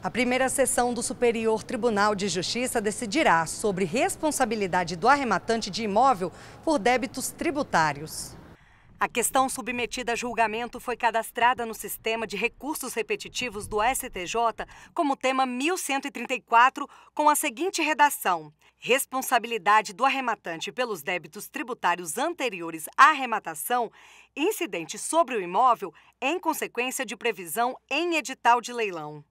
A primeira sessão do Superior Tribunal de Justiça decidirá sobre responsabilidade do arrematante de imóvel por débitos tributários. A questão submetida a julgamento foi cadastrada no sistema de recursos repetitivos do STJ como tema 1134, com a seguinte redação: Responsabilidade do arrematante pelos débitos tributários anteriores à arrematação incidente sobre o imóvel em consequência de previsão em edital de leilão.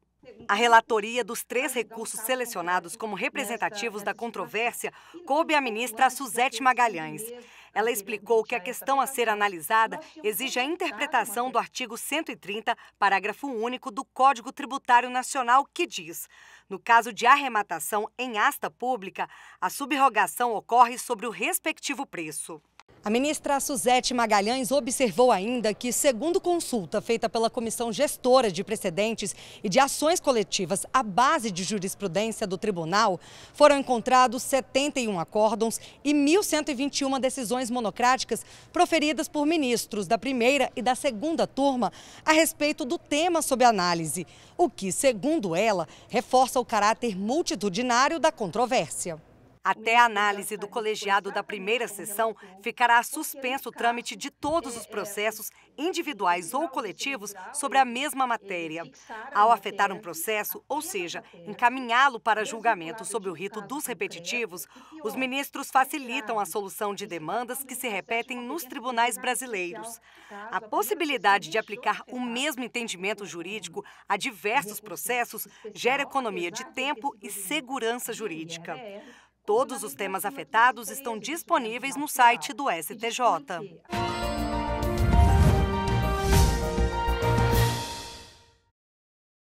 A relatoria dos três recursos selecionados como representativos da controvérsia coube à ministra Suzete Magalhães. Ela explicou que a questão a ser analisada exige a interpretação do artigo 130, parágrafo único do Código Tributário Nacional, que diz: no caso de arrematação em asta pública, a subrogação ocorre sobre o respectivo preço. A ministra Suzete Magalhães observou ainda que, segundo consulta feita pela Comissão Gestora de Precedentes e de Ações Coletivas à base de jurisprudência do tribunal, foram encontrados 71 acórdons e 1.121 decisões monocráticas proferidas por ministros da primeira e da segunda turma a respeito do tema sob análise, o que, segundo ela, reforça o caráter multitudinário da controvérsia. Até a análise do colegiado da primeira sessão, ficará suspenso o trâmite de todos os processos, individuais ou coletivos, sobre a mesma matéria. Ao afetar um processo, ou seja, encaminhá-lo para julgamento sob o rito dos repetitivos, os ministros facilitam a solução de demandas que se repetem nos tribunais brasileiros. A possibilidade de aplicar o mesmo entendimento jurídico a diversos processos gera economia de tempo e segurança jurídica. Todos os temas afetados estão disponíveis no site do STJ.